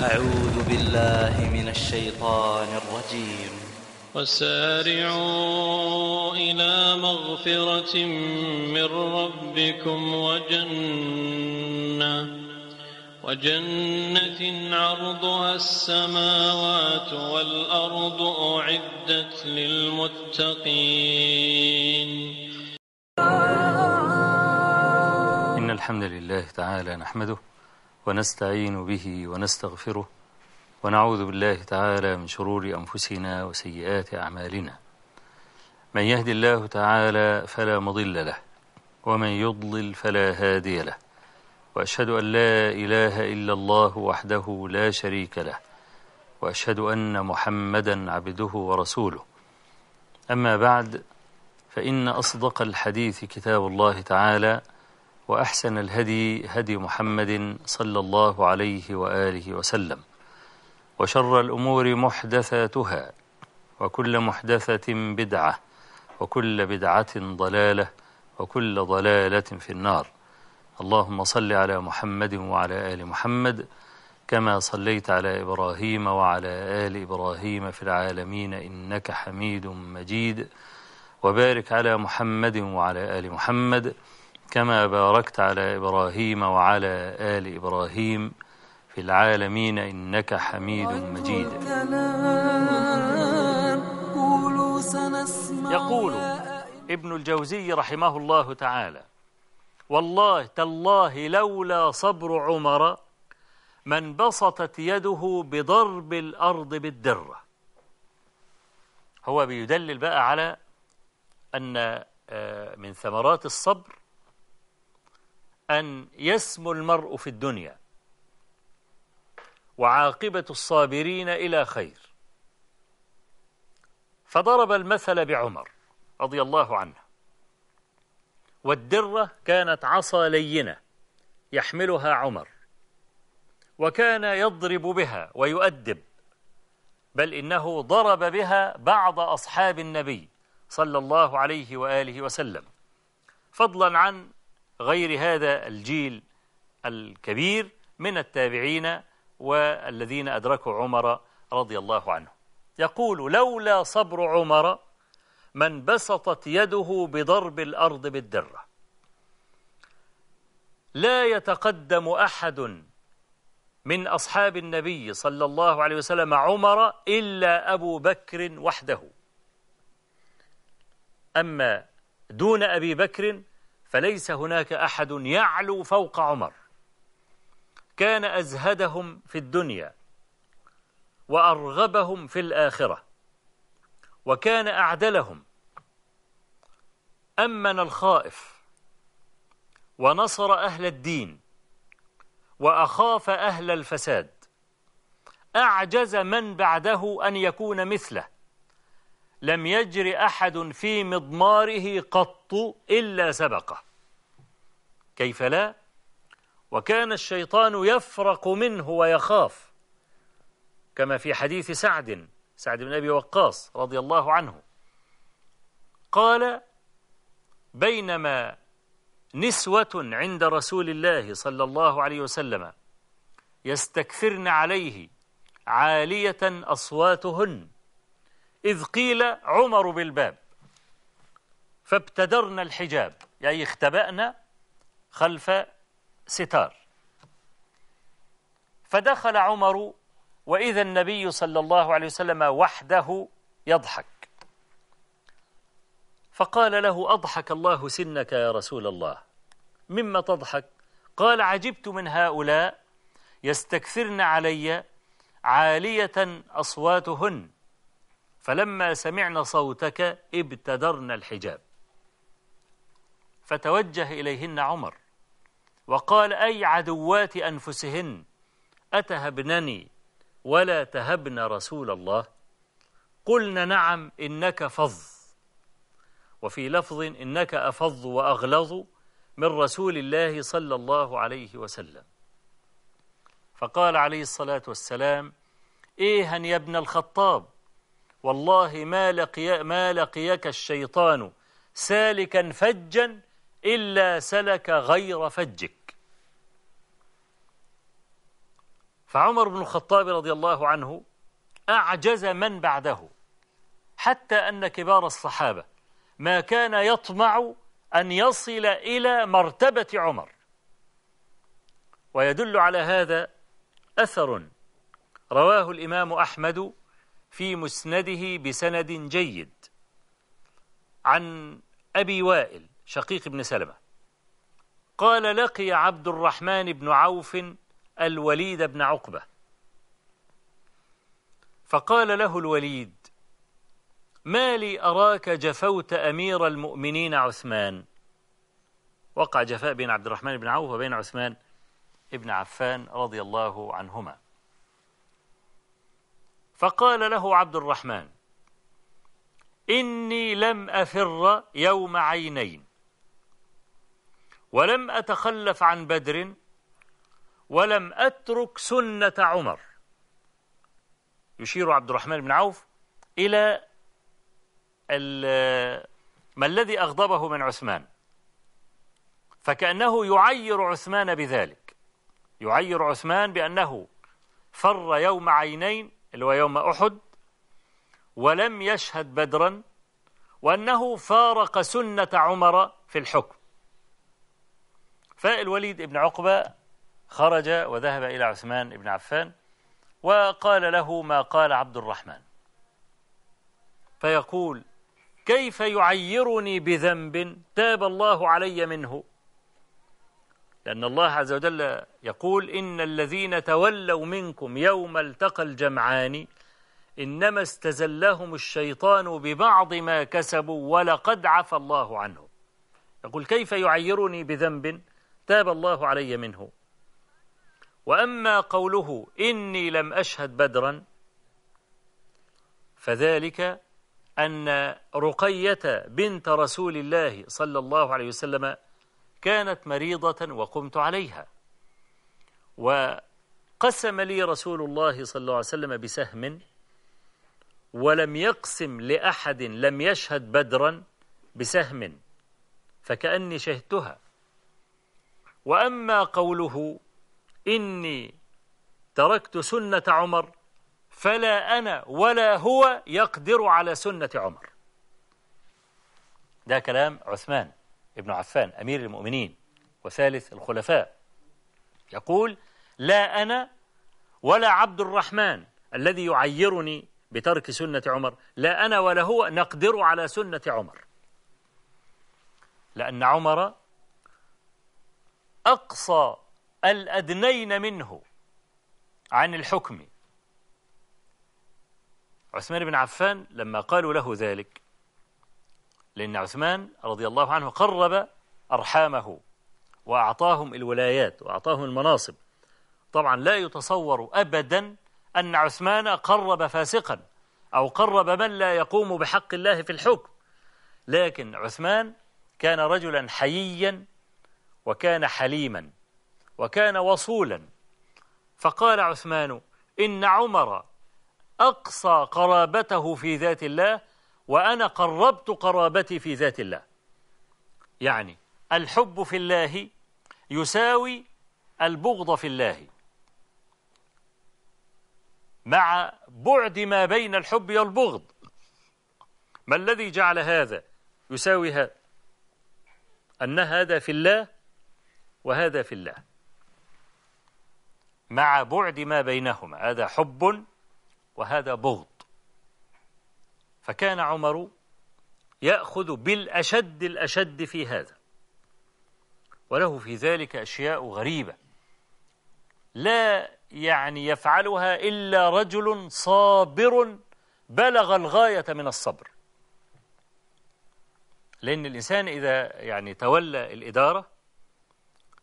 أعوذ بالله من الشيطان الرجيم وسارعوا إلى مغفرة من ربكم وجنة وجنة عرضها السماوات والأرض أعدت للمتقين إن الحمد لله تعالى نحمده ونستعين به ونستغفره ونعوذ بالله تعالى من شرور أنفسنا وسيئات أعمالنا من يهدي الله تعالى فلا مضل له ومن يضلل فلا هادي له وأشهد أن لا إله إلا الله وحده لا شريك له وأشهد أن محمدا عبده ورسوله أما بعد فإن أصدق الحديث كتاب الله تعالى وأحسن الهدي هدي محمد صلى الله عليه وآله وسلم وشر الأمور محدثاتها وكل محدثة بدعة وكل بدعة ضلالة وكل ضلالة في النار اللهم صل على محمد وعلى آل محمد كما صليت على إبراهيم وعلى آل إبراهيم في العالمين إنك حميد مجيد وبارك على محمد وعلى آل محمد كما باركت على إبراهيم وعلى آل إبراهيم في العالمين إنك حميد مجيد يقول ابن الجوزي رحمه الله تعالى والله تالله لولا صبر عمر ما انبسطت يده بضرب الأرض بالدرة هو بيدلل بقى على أن آه، من ثمرات الصبر أن يسمو المرء في الدنيا وعاقبة الصابرين إلى خير فضرب المثل بعمر رضي الله عنه والدرة كانت عصا لينة يحملها عمر وكان يضرب بها ويؤدب بل إنه ضرب بها بعض أصحاب النبي صلى الله عليه وآله وسلم فضلا عن غير هذا الجيل الكبير من التابعين والذين أدركوا عمر رضي الله عنه يقول لولا صبر عمر ما انبسطت يده بضرب الأرض بالدرة لا يتقدم أحد من أصحاب النبي صلى الله عليه وسلم عمر إلا أبو بكر وحده أما دون أبي بكر فليس هناك أحد يعلو فوق عمر كان أزهدهم في الدنيا وأرغبهم في الآخرة وكان أعدلهم أمن الخائف ونصر أهل الدين وأخاف أهل الفساد أعجز من بعده أن يكون مثله لم يجر أحد في مضماره قط إلا سبقه كيف لا؟ وكان الشيطان يفرق منه ويخاف كما في حديث سعد سعد بن أبي وقاص رضي الله عنه قال بينما نسوة عند رسول الله صلى الله عليه وسلم يستكثرن عليه عالية أصواتهن إذ قيل عمر بالباب فابتدرنا الحجاب يعني اختبأنا خلف ستار فدخل عمر وإذا النبي صلى الله عليه وسلم وحده يضحك فقال له أضحك الله سنك يا رسول الله مما تضحك قال عجبت من هؤلاء يستكثرن علي عالية أصواتهن فلما سمعنا صوتك ابتدرنا الحجاب فتوجه إليهن عمر وقال أي عدوات أنفسهن أتهبنني ولا تهبن رسول الله قلن نعم إنك فظ وفي لفظ إنك أفظ وأغلظ من رسول الله صلى الله عليه وسلم فقال عليه الصلاة والسلام إيها يا ابن الخطاب والله ما, لقي ما لقيك الشيطان سالكا فجا إلا سلك غير فجك فعمر بن الخطاب رضي الله عنه أعجز من بعده حتى أن كبار الصحابة ما كان يطمع أن يصل إلى مرتبة عمر ويدل على هذا أثر رواه الإمام أحمد في مسنده بسند جيد عن أبي وائل شقيق بن سلمة قال لقي عبد الرحمن بن عوف الوليد بن عقبة فقال له الوليد ما لي أراك جفوت أمير المؤمنين عثمان وقع جفاء بين عبد الرحمن بن عوف وبين عثمان ابن عفان رضي الله عنهما فقال له عبد الرحمن إني لم أفر يوم عينين ولم أتخلف عن بدر ولم أترك سنة عمر يشير عبد الرحمن بن عوف إلى ما الذي أغضبه من عثمان فكأنه يعير عثمان بذلك يعير عثمان بأنه فر يوم عينين اللي هو يوم أحد ولم يشهد بدرا وأنه فارق سنة عمر في الحكم فالوليد بن عقبة خرج وذهب إلى عثمان بن عفان وقال له ما قال عبد الرحمن فيقول كيف يعيرني بذنب تاب الله علي منه لأن الله عز وجل يقول إن الذين تولوا منكم يوم التقى الجمعان إنما استزلهم الشيطان ببعض ما كسبوا ولقد عفى الله عنه يقول كيف يعيرني بذنب تاب الله علي منه وأما قوله إني لم أشهد بدرا فذلك أن رقية بنت رسول الله صلى الله عليه وسلم كانت مريضة وقمت عليها وقسم لي رسول الله صلى الله عليه وسلم بسهم ولم يقسم لأحد لم يشهد بدرا بسهم فكأني شهدتها وأما قوله إني تركت سنة عمر فلا أنا ولا هو يقدر على سنة عمر ده كلام عثمان ابن عفان أمير المؤمنين وثالث الخلفاء يقول لا أنا ولا عبد الرحمن الذي يعيرني بترك سنة عمر لا أنا ولا هو نقدر على سنة عمر لأن عمر أقصى الأدنين منه عن الحكم عثمان بن عفان لما قالوا له ذلك لأن عثمان رضي الله عنه قرب أرحامه وأعطاهم الولايات وأعطاهم المناصب طبعا لا يتصور أبدا أن عثمان قرب فاسقا أو قرب من لا يقوم بحق الله في الحكم لكن عثمان كان رجلا حييا وكان حليما وكان وصولا فقال عثمان إن عمر أقصى قرابته في ذات الله وأنا قربت قرابتي في ذات الله يعني الحب في الله يساوي البغض في الله مع بعد ما بين الحب والبغض ما الذي جعل هذا يساوي هذا أن هذا في الله وهذا في الله مع بعد ما بينهما هذا حب وهذا بغض فكان عمر يأخذ بالأشد الأشد في هذا وله في ذلك أشياء غريبة لا يعني يفعلها إلا رجل صابر بلغ الغاية من الصبر لأن الإنسان إذا يعني تولى الإدارة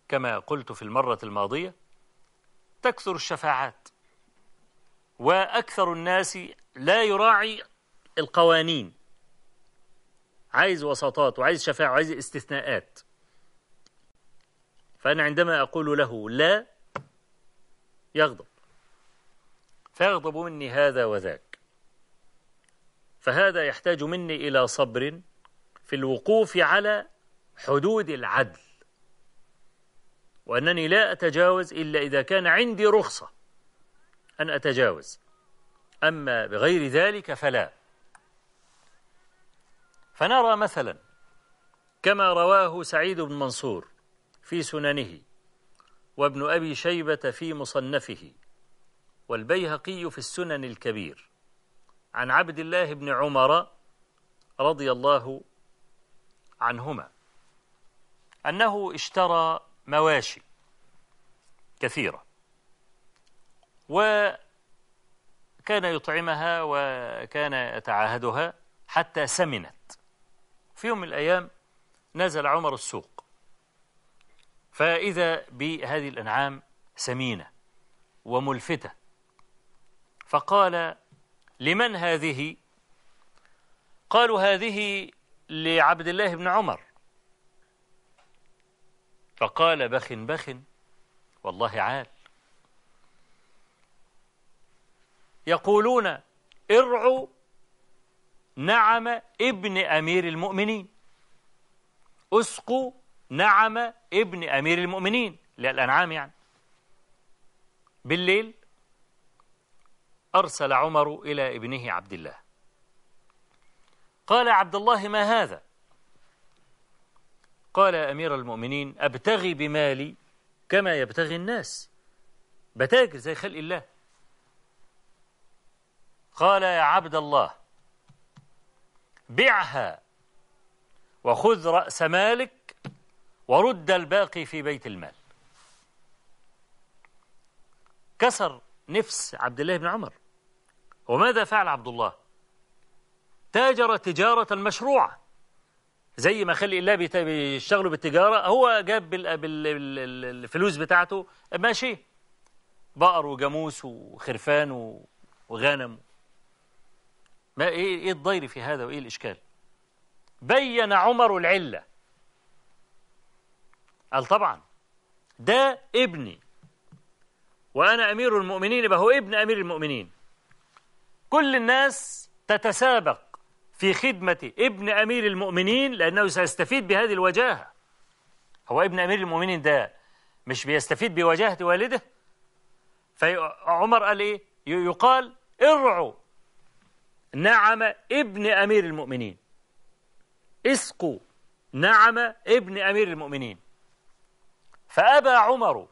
كما قلت في المرة الماضية تكثر الشفاعات وأكثر الناس لا يراعي القوانين عايز وساطات وعايز شفاعة وعايز استثناءات فأنا عندما أقول له لا يغضب فيغضب مني هذا وذاك فهذا يحتاج مني إلى صبر في الوقوف على حدود العدل وأنني لا أتجاوز إلا إذا كان عندي رخصة أن أتجاوز أما بغير ذلك فلا فنرى مثلا كما رواه سعيد بن منصور في سننه وابن أبي شيبة في مصنفه والبيهقي في السنن الكبير عن عبد الله بن عمر رضي الله عنهما أنه اشترى مواشي كثيرة وكان يطعمها وكان يتعاهدها حتى سمنت في يوم من الأيام نزل عمر السوق فإذا بهذه الأنعام سمينة وملفتة فقال لمن هذه قالوا هذه لعبد الله بن عمر فقال بخ بخ والله عال يقولون ارعوا نعم ابن أمير المؤمنين أسقوا نعم ابن أمير المؤمنين للأنعام يعني بالليل أرسل عمر إلى ابنه عبد الله قال عبد الله ما هذا قال أمير المؤمنين أبتغي بمالي كما يبتغي الناس بتاجر زي خلق الله قال يا عبد الله بعها وخذ رأس مالك ورد الباقي في بيت المال كسر نفس عبد الله بن عمر وماذا فعل عبد الله تاجر تجارة مشروعة زي ما خلي الله بيشتغلوا بالتجارة هو جاب الفلوس بتاعته ماشي بقر وجاموس وخرفان وغنم ما إيه, إيه الضير في هذا وإيه الإشكال بين عمر العلة قال طبعا ده ابني وأنا أمير المؤمنين يبقى هو ابن أمير المؤمنين كل الناس تتسابق في خدمة ابن أمير المؤمنين لأنه سيستفيد بهذه الوجاهة هو ابن أمير المؤمنين ده مش بيستفيد بوجاهة والده فعمر قال إيه يقال ارعوا نعم ابن أمير المؤمنين اسقوا نعم ابن أمير المؤمنين فأبى عمر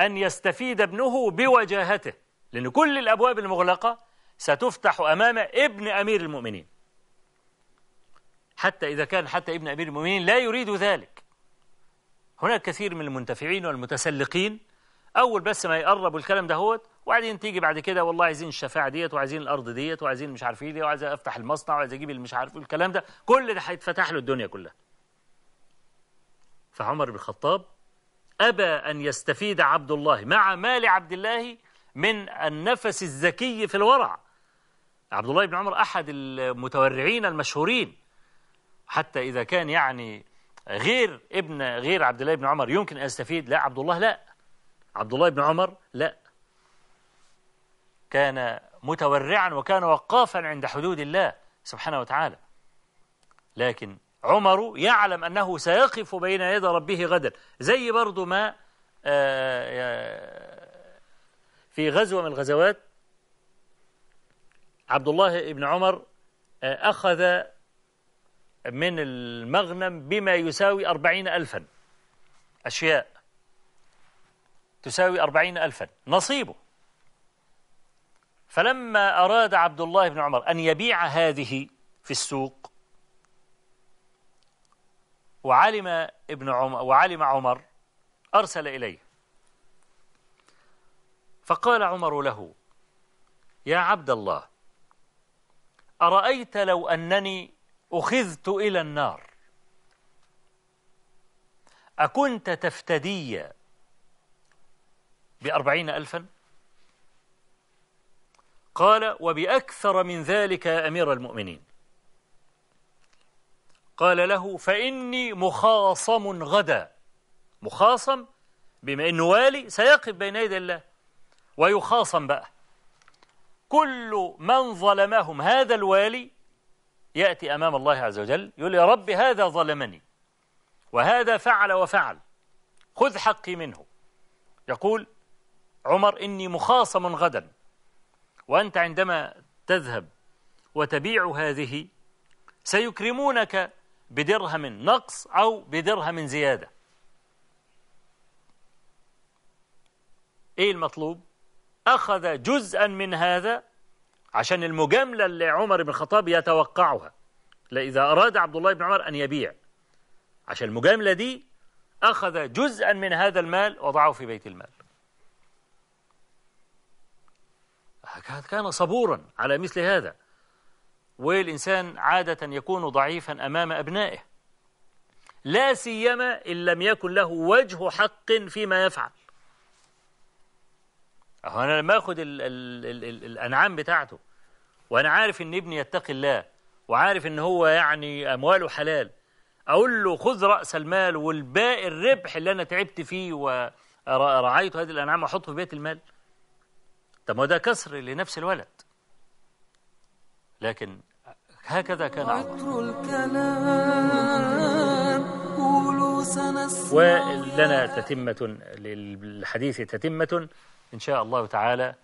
أن يستفيد ابنه بوجاهته لأن كل الأبواب المغلقة ستفتح أمام ابن أمير المؤمنين حتى إذا كان حتى ابن أمير المؤمنين لا يريد ذلك هناك كثير من المنتفعين والمتسلقين اول بس ما يقرب الكلام هوت وبعدين تيجي بعد كده والله عايزين الشفاعه ديت وعايزين الارض ديت وعايزين مش عارف ايه دي وعايز افتح المصنع وعايز اجيب مش عارف الكلام ده كل ده هيتفتح له الدنيا كلها فعمر بن الخطاب ابى ان يستفيد عبد الله مع مال عبد الله من النفس الذكي في الورع عبد الله بن عمر احد المتورعين المشهورين حتى اذا كان يعني غير ابن غير عبد الله بن عمر يمكن ان يستفيد لا عبد الله لا عبد الله بن عمر لا كان متورعا وكان وقافا عند حدود الله سبحانه وتعالى لكن عمر يعلم أنه سيقف بين يد ربه غدا زي برضو ما آه، آه، في غزوة من الغزوات عبد الله بن عمر آه، أخذ من المغنم بما يساوي أربعين ألفا أشياء تساوي أربعين ألفا نصيبه فلما أراد عبد الله بن عمر أن يبيع هذه في السوق وعلم ابن عمر وعلم عمر أرسل إليه فقال عمر له يا عبد الله أرأيت لو أنني أخذت إلى النار أكنت تفتدي بأربعين ألفا قال وبأكثر من ذلك يا أمير المؤمنين قال له فإني مخاصم غدا مخاصم بما أنه والي سيقف بين يدي الله ويخاصم بقى كل من ظلمهم هذا الوالي يأتي أمام الله عز وجل يقول يا رب هذا ظلمني وهذا فعل وفعل خذ حقي منه يقول عمر إني مخاصم غدا وأنت عندما تذهب وتبيع هذه سيكرمونك بدرهم نقص أو بدرهم زيادة إيه المطلوب؟ أخذ جزءا من هذا عشان المجاملة اللي عمر بن الخطاب يتوقعها لإذا أراد عبد الله بن عمر أن يبيع عشان المجاملة دي أخذ جزءا من هذا المال وضعه في بيت المال كان صبورا على مثل هذا والإنسان عادة يكون ضعيفا أمام أبنائه لا سيما إن لم يكن له وجه حق فيما يفعل أهو أنا لما أخذ الـ الـ الـ الأنعام بتاعته وأنا عارف إن ابني يتقي الله وعارف إن هو يعني أمواله حلال أقول له خذ رأس المال والباقي الربح اللي أنا تعبت فيه ورعيته هذه الأنعام أحطه في بيت المال طب ما ده كسر لنفس الولد لكن هكذا كان عطر الكلام قولوا سنسمع ولنا تتمة للحديث تتمة إن شاء الله تعالى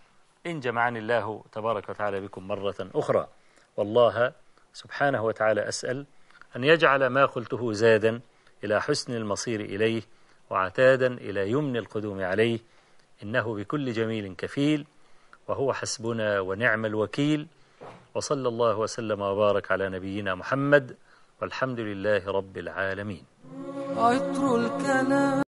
إن جمعني الله تبارك وتعالى بكم مرة أخرى والله سبحانه وتعالى أسأل أن يجعل ما قلته زادا إلى حسن المصير إليه وعتادا إلى يمن القدوم عليه إنه بكل جميل كفيل وهو حسبنا ونعم الوكيل وصلى الله وسلم وبارك على نبينا محمد والحمد لله رب العالمين عطر الكلام